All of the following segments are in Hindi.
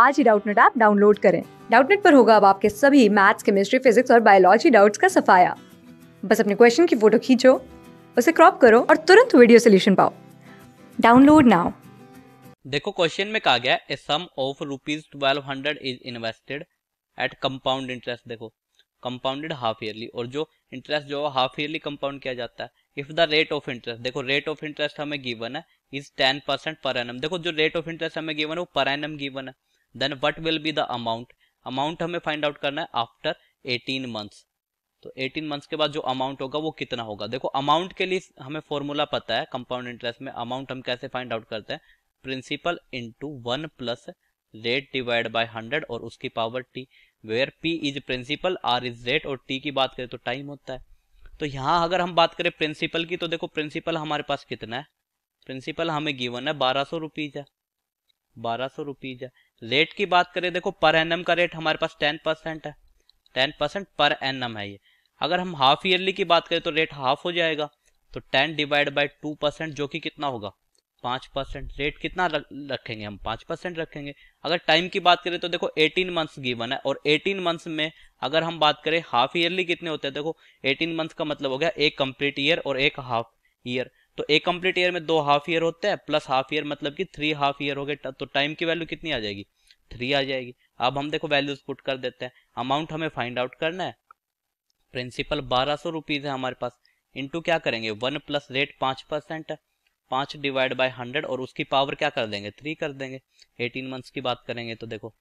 आज ही डाउटनेट ऐप डाउनलोड करें डाउटनेट पर होगा अब आपके सभी मैथ्स केमिस्ट्री फिजिक्स और बायोलॉजी डाउट्स का सफाया बस अपने क्वेश्चन की फोटो खींचो उसे क्रॉप करो और तुरंत वीडियो सोल्यूशन पाओ डाउनलोड नाउ देखो क्वेश्चन में कहा गया sum of rupees twelve hundred is invested at compound interest देखो कंपाउंडेड हाफ ईयरली और जो इंटरेस्ट जो हाफ ईयरली कंपाउंड किया जाता है if the rate of interest देखो रेट ऑफ इंटरेस्ट हमें गिवन है is ten percent per annum देखो जो रेट ऑफ इंटरेस्ट हमें गिवन है वो पर एनम गिवन है then what will be the amount amount हमें फाइंड आउट करना है आफ्टर 18 मंथ्स तो 18 मंथ्स के बाद जो अमाउंट होगा वो कितना होगा देखो अमाउंट के लिए हमें फॉर्मूला पता है कंपाउंड इंटरेस्ट में अमाउंट हम कैसे फाइंड आउट करते हैं principal into one plus rate divide by hundred और उसकी power T where P is principal R is rate और टी की बात करें तो टाइम होता है तो यहाँ अगर हम बात करें प्रिंसिपल की तो देखो प्रिंसिपल हमारे पास कितना है प्रिंसिपल हमें गिवन है बारह सौ रुपीज है बारह सौ रुपीज है रेट की बात करें देखो पर एनम का रेट हमारे पास टेन परसेंट है टेन परसेंट पर एनम है ये अगर हम हाफ ईयरली की बात करें तो रेट हाफ हो जाएगा तो ten divide by two percent जो कि कितना होगा पाँच परसेंट रेट कितना रखेंगे हम पाँच परसेंट रखेंगे अगर टाइम की बात करें तो देखो एटीन मंथ्स गिवन है और एटीन मंथ्स में अगर हम बात करें हाफ ईयरली कितने होते हैं देखो एटीन मंथ्स का मतलब हो गया एक कंप्लीट ईयर और एक हाफ ईयर तो एक कंप्लीट ईयर में दो हाफ ईयर होते हैं प्लस हाफ ईयर मतलब कि थ्री हाफ ईयर हो गए तो टाइम की वैल्यू कितनी आ जाएगी थ्री आ जाएगी अब हम देखो वैल्यूज पुट कर देते हैं अमाउंट हमें फाइंड आउट करना है प्रिंसिपल बारह सौ रुपीज है हमारे पास इंटू क्या करेंगे वन प्लस रेट पांच परसेंट है पांच डिवाइड बाय हंड्रेड और उसकी पावर क्या कर देंगे थ्री कर देंगे एटीन मंथ्स की बात करेंगे तो देखो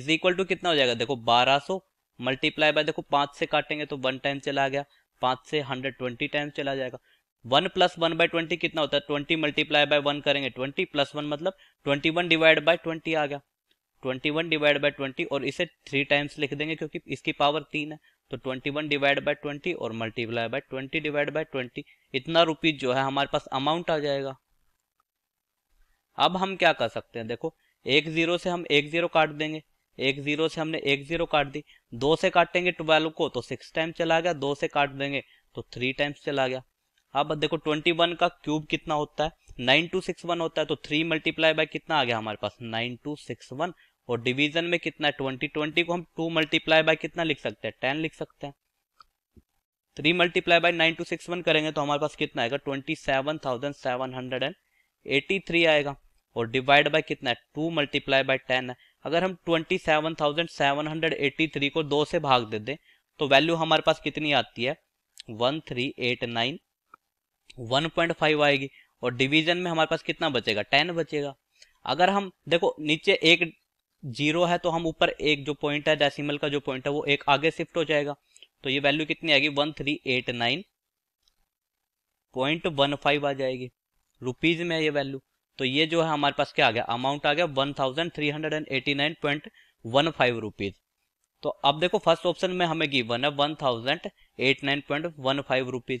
इज इक्वल टू कितना हो जाएगा देखो बारह सौ मल्टीप्लाई बाय देखो पांच से काटेंगे तो वन टाइम चला गया पांच से हंड्रेड ट्वेंटी टाइम चला जाएगा one plus one by twenty कितना होता है ट्वेंटी मल्टीप्लाई बाय वन करेंगे ट्वेंटी प्लस वन मतलब twenty one divide by twenty आ गया twenty one divide by twenty और इसे थ्री टाइम्स लिख देंगे क्योंकि इसकी पावर तीन है तो twenty one divide by twenty और multiply by twenty divide by twenty इतना रुपीज जो है हमारे पास अमाउंट आ जाएगा अब हम क्या कर सकते हैं देखो एक जीरो से हम एक जीरो काट देंगे एक जीरो से हमने एक जीरो काट दी दो से काटेंगे ट्वेल्व को तो सिक्स टाइम चला गया दो से काट देंगे तो थ्री टाइम्स चला गया अब हाँ, देखो ट्वेंटी वन का क्यूब कितना होता है नाइन टू सिक्स वन होता है तो थ्री मल्टीप्लाई बाय कितना आ गया हमारे पास नाइन टू सिक्स वन और डिवीजन में कितना है ट्वेंटी ट्वेंटी को हम टू मल्टीप्लाई बाय कितना लिख सकते हैं टेन लिख सकते हैं three multiply by nine two six one करेंगे तो हमारे पास कितना आएगा twenty seven thousand seven hundred and eighty three आएगा और डिवाइड बाय कितना है टू मल्टीप्लाई बाय टेन है अगर हम twenty seven thousand seven hundred eighty three को दो से भाग दे दें तो वैल्यू हमारे पास कितनी आती है one three eight nine one point five आएगी और डिवीजन में हमारे पास कितना बचेगा टेन बचेगा अगर हम देखो नीचे एक जीरो है तो हम ऊपर एक जो पॉइंट है डेसिमल का जो पॉइंट है वो एक आगे शिफ्ट हो जाएगा तो ये वैल्यू कितनी आएगी one three eight nine point one five आ जाएगी रुपीज में ये वैल्यू तो ये जो है हमारे पास क्या आ गया अमाउंट आ गया one thousand three hundred and eighty nine point one five rupees तो अब देखो फर्स्ट ऑप्शन में हमें गिवन है one thousand eight nine point one five rupees